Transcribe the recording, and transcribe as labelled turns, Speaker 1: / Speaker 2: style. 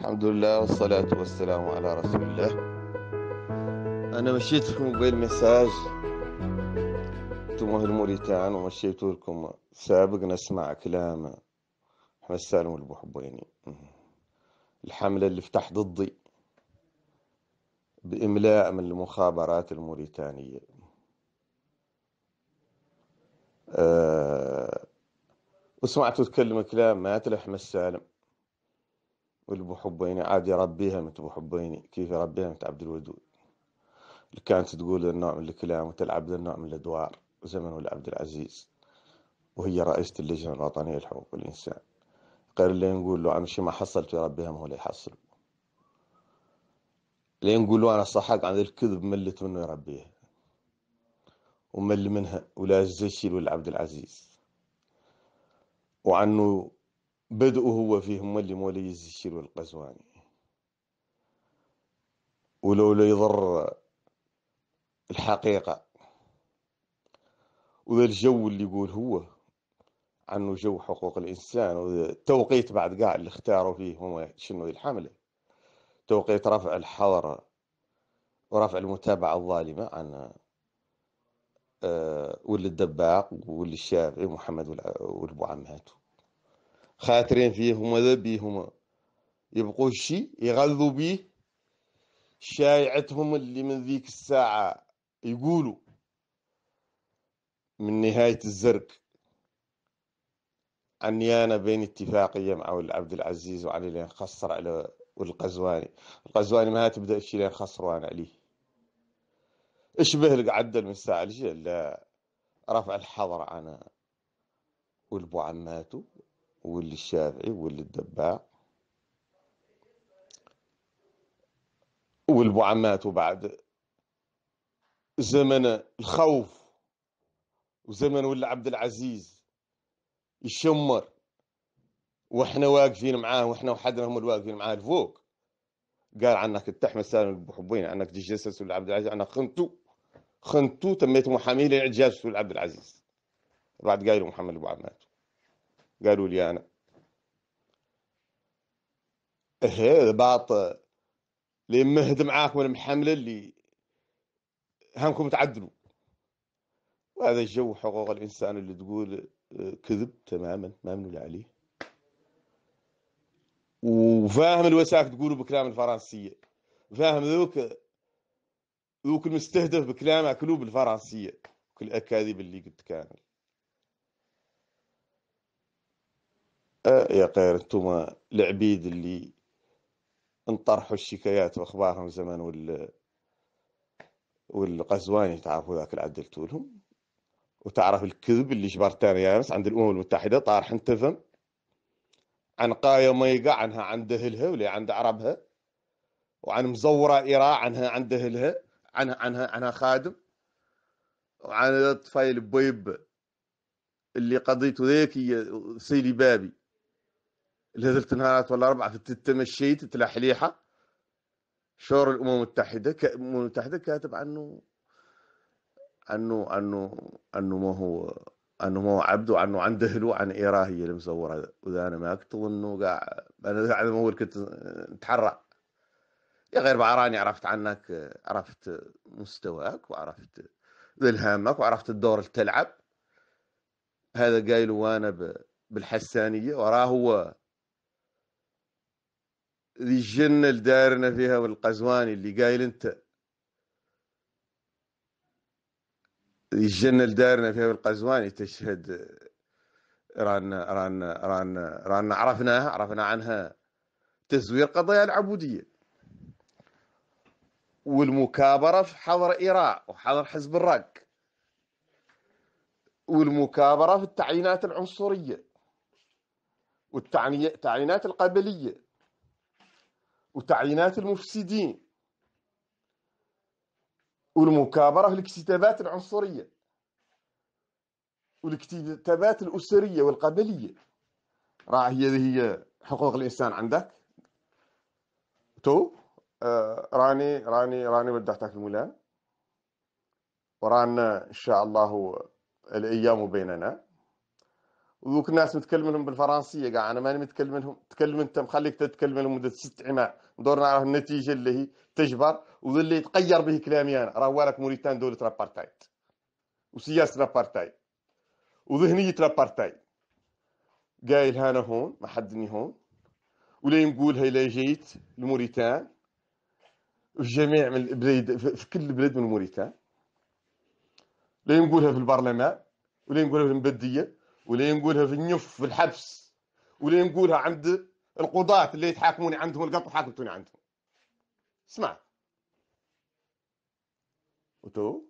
Speaker 1: الحمد لله والصلاة والسلام على رسول الله أنا مشيت لكم بين مساج أنتم أهل موريتان ومشيت لكم سابق نسمع كلام أحمد سالم البحبيني الحملة اللي فتح ضدي بإملاء من المخابرات الموريتانية أه وسمعته تكلم كلام ما تلح السالم واللي بحبيني عاد يربيها مت بحبيني كيف يربيها مت عبد الودود اللي كانت تقول النوع من الكلام وتلعب للنوع من الأدوار زمن ولا عبد العزيز وهي رئيسة اللجنة الوطنية لحقوق الإنسان غير اللي نقول له عن شي ما حصلت يربيها ما هو اللي يحصل اللي نقول له أنا صحق عن الكذب ملت منه يربيها ومل منها ولا الزشيل ولا عبد العزيز وعنه بدؤه هو فيهم اللي مولي الزشير والقزواني ولولا يضر الحقيقة وذا الجو اللي يقول هو عنه جو حقوق الإنسان والتوقيت بعد قاع اللي اختاروا فيه هم شنو الحملة توقيت رفع الحظر ورفع المتابعة الظالمة عن أه واللي الدباق واللي الشافعي محمد والبو عماته خاطرين فيه هما بيهما يبقوا الشي يغذوا بيه شايعتهم اللي من ذيك الساعة يقولوا من نهاية الزرق عنيانة بين اتفاقية مع عبد العزيز وعلي لين خسر على والقزواني القزواني ما تبدأ الشي لين وانا عليه اشبه لك عدل من الساعة لا رفع الحظر أنا والبو عماتو واللي الشافعي واللي الدباع والبعمات وبعد زمن الخوف وزمن ولا عبد العزيز يشمر واحنا واقفين معاه واحنا وحدنا هم الواقفين معاه الفوق قال عنك التحمس سالم البحبين عنك جسس ولا عبد العزيز عنك خنتو خنتو تميت محامي لعجاز ولا عبد العزيز بعد قايل محمد ابو عمات قالوا لي أنا هذا إيه، بعض اللي مهد معاكم المحملة اللي همكم تعدلوا وهذا الجو حقوق الإنسان اللي تقول كذب تماما ما منول عليه وفاهم الوساك تقولوا بكلام الفرنسية فاهم ذوك ذوك المستهدف بكلام له بالفرنسية كل أكاذيب اللي قلت كانت أه يا قير انتم العبيد اللي انطرحوا الشكايات واخبارهم زمان وال والقزواني تعرفوا ذاك اللي عدلتوا لهم وتعرف الكذب اللي جبرت يانس عند الامم المتحده طارح انت عن قاية يقع عنها عند اهلها ولا عند عربها وعن مزوره ايراء عنها عند اهلها عنها عنها عنها خادم وعن طفايل بويب اللي قضيته ذيك سيلي بابي اللي ثلاث نهارات ولا اربعه تمشي تتلا شور الامم المتحده الامم المتحده كاتب عنه عنه عنه عنه ما هو انه ما هو عبد وعنه عنده هلو عن ايراه هي اللي مصوره ما ماكت وانه قاع انا قاعد اول كنت نتحرى يا غير بعراني عرفت عنك عرفت مستواك وعرفت الهامك وعرفت الدور اللي تلعب هذا قايل وانا بالحسانيه وراه هو ذي الجنة اللي دايرنا فيها والقزواني اللي قايل انت ذي الجنة اللي دايرنا فيها والقزواني تشهد رانا رانا رانا رانا عرفناها عرفنا عنها تزوير قضايا العبودية والمكابرة في حظر إيران وحظر حزب الرق والمكابرة في التعيينات العنصرية والتعيينات القبلية وتعيينات المفسدين والمكابرة في الاكتتابات العنصرية والاكتتابات الأسرية والقبلية راه هي هي حقوق الإنسان عندك تو آه راني راني راني ودعتك المولان ورانا إن شاء الله الأيام بيننا وذوك الناس متكلم لهم بالفرنسيه كاع انا ماني متكلم لهم تكلم انت مخليك تتكلم لهم مده ست عماء ندور نعرف النتيجه اللي هي تجبر واللي يتقير به كلامي انا راه وراك موريتان دوله لابارتايد وسياسه لابارتايد وذهنيه لابارتايد قايل هانا هون ما حدني هون ولا نقولها الى جيت لموريتان في جميع من البلاد في كل البلاد من موريتان لا نقولها في البرلمان ولا نقولها في المبديه ولا نقولها في النف في الحبس ولا نقولها عند القضاة اللي يتحاكموني عندهم القط حاكمتوني عندهم اسمع وتو